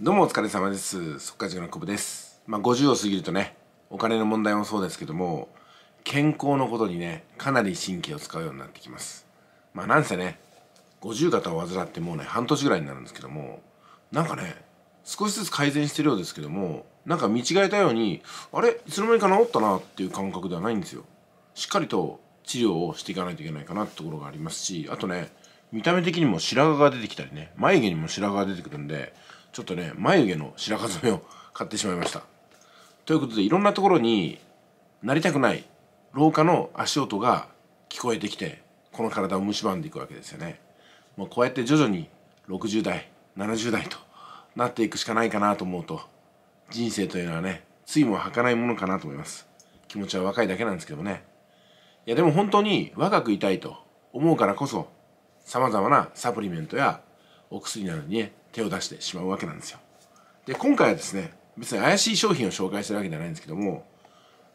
どうもお疲れ様です速稼塾の久保ですまあ50を過ぎるとねお金の問題もそうですけども健康のことにねかなり神経を使うようになってきますまあなんせね50型を患ってもうね半年ぐらいになるんですけどもなんかね少しずつ改善してるようですけどもなんか見違えたようにあれいつの間にか治ったなっていう感覚ではないんですよしっかりと治療をしていかないといけないかなってところがありますしあとね見た目的にも白髪が出てきたりね眉毛にも白髪が出てくるんでちょっとね眉毛の白髪染めを 買ってしまいましたということでいろんなところになりたくない廊下の足音が聞こえてきてこの体を蝕んでいくわけですよねもうこうやって徐々に60代70代となっていくしかないかなと思うと人生というのはねついもはかないものかなと思います気持ちは若いだけなんですけどねいやでも本当に若くいたいと思うからこそさまざまなサプリメントやお薬などにね手を出してしまうわけなんですよ。で今回はですね別に怪しい商品を紹介してるわけじゃないんですけども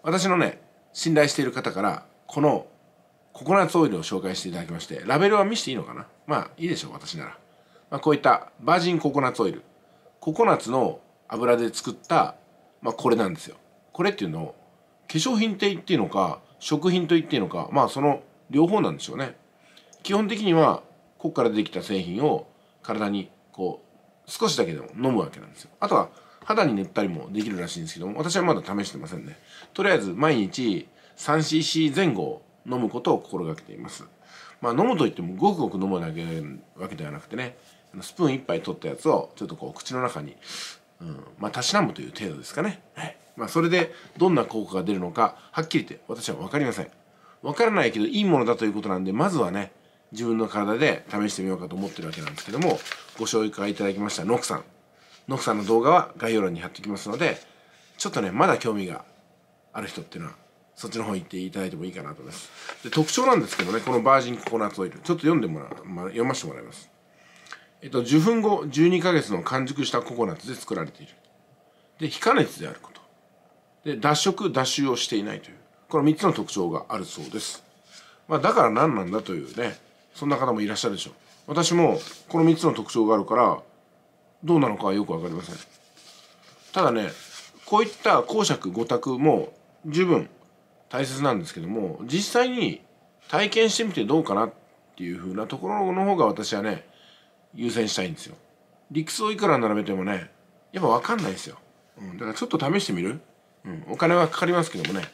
私のね信頼している方からこのココナッツオイルを紹介していただきましてラベルは見せていいのかなまあいいでしょう私なら、まあ、こういったバージンココナッツオイルココナッツの油で作った、まあ、これなんですよこれっていうのを化粧品って言っていいのか食品と言っていいのかまあその両方なんでしょうね基本的にはここから出てきた製品を体にこう少しだけでも飲むわけなんですよあとは肌に塗ったりもできるらしいんですけども私はまだ試してませんねとりあえず毎日 3cc 前後飲むことを心がけていますまあ飲むといってもごくごく飲むわけではなくてねスプーン1杯取ったやつをちょっとこう口の中に、うん、まあたしなむという程度ですかね、はいまあ、それでどんな効果が出るのかはっきり言って私は分かりません分からないけどいいものだということなんでまずはね自分の体で試してみようかと思ってるわけなんですけどもご紹介いただきましたノクさんノクさんの動画は概要欄に貼っておきますのでちょっとねまだ興味がある人っていうのはそっちの方行っていただいてもいいかなと思いますで特徴なんですけどねこのバージンココナッツオイルちょっと読んでもら、まあ、読ませてもらいますえっと受粉後12ヶ月の完熟したココナッツで作られているで非加熱であることで脱色脱臭をしていないというこの3つの特徴があるそうです、まあ、だから何なんだというねそんな方もいらっしゃるでしょう私もこの3つの特徴があるからどうなのかはよく分かりませんただねこういった公爵五択も十分大切なんですけども実際に体験してみてどうかなっていうふうなところの方が私はね優先したいんですよ理屈をいくら並べてもねやっぱ分かんないですよ、うん、だからちょっと試してみる、うん、お金はかかりますけどもね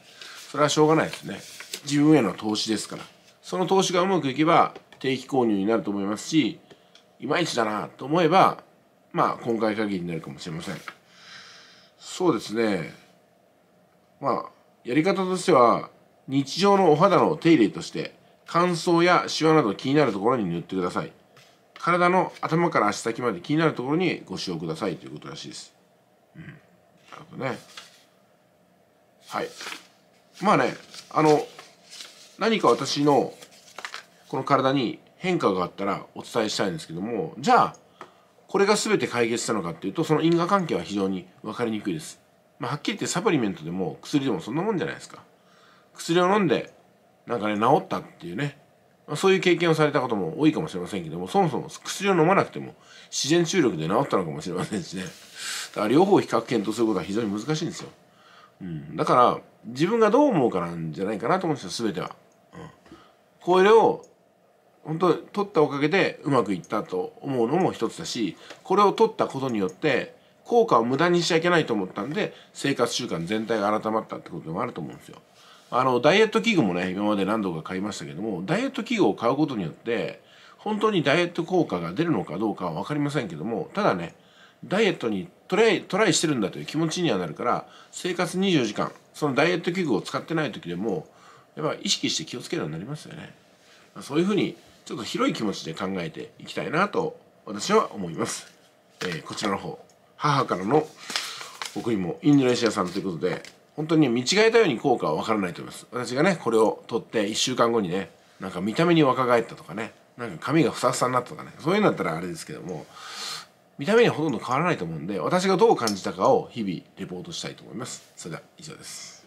それはしょうがないですね自分への投資ですからその投資がうまくいけば定期購入になると思いますし、いまいちだなと思えば、まあ、今回限りになるかもしれません。そうですね。まあ、やり方としては、日常のお肌の手入れとして、乾燥やシワなど気になるところに塗ってください。体の頭から足先まで気になるところにご使用くださいということらしいです。うん。なるほどね。はい。まあね、あの、何か私のこの体に変化があったらお伝えしたいんですけどもじゃあこれが全て解決したのかっていうとその因果関係は非常に分かりにくいです。まあ、はっきり言ってサプリメントでも薬でもそんなもんじゃないですか。薬を飲んでなんかね治ったっていうね、まあ、そういう経験をされたことも多いかもしれませんけどもそもそも薬を飲まなくても自然注力で治ったのかもしれませんしねだから両方比較検討することは非常に難しいんですよ。うん、だから自分がどう思うかなんじゃないかなと思うんですよ全ては。うん、これを本当取ったおかげでうまくいったと思うのも一つだしこれを取ったことによって効果を無駄にしちゃいけないと思ったんで生活習慣全体が改まったってことでもあると思うんですよ。あのダイエット器具もね今まで何度か買いましたけどもダイエット器具を買うことによって本当にダイエット効果が出るのかどうかは分かりませんけどもただねダイエットにトライトライしてるんだという気持ちにはなるから生活24時間そのダイエット器具を使ってない時でもやっぱ意識して気をつけるようになりますよね。そういうふうにちょっと広い気持ちで考えていきたいなと私は思います、えー、こちらの方母からの贈りもインドネシア産ということで本当に見違えたように効果はわからないと思います私がねこれを取って1週間後にねなんか見た目に若返ったとかねなんか髪がふさふさになったとかねそういうのだったらあれですけども見た目にはほとんど変わらないと思うんで私がどう感じたかを日々レポートしたいと思いますそれでは以上です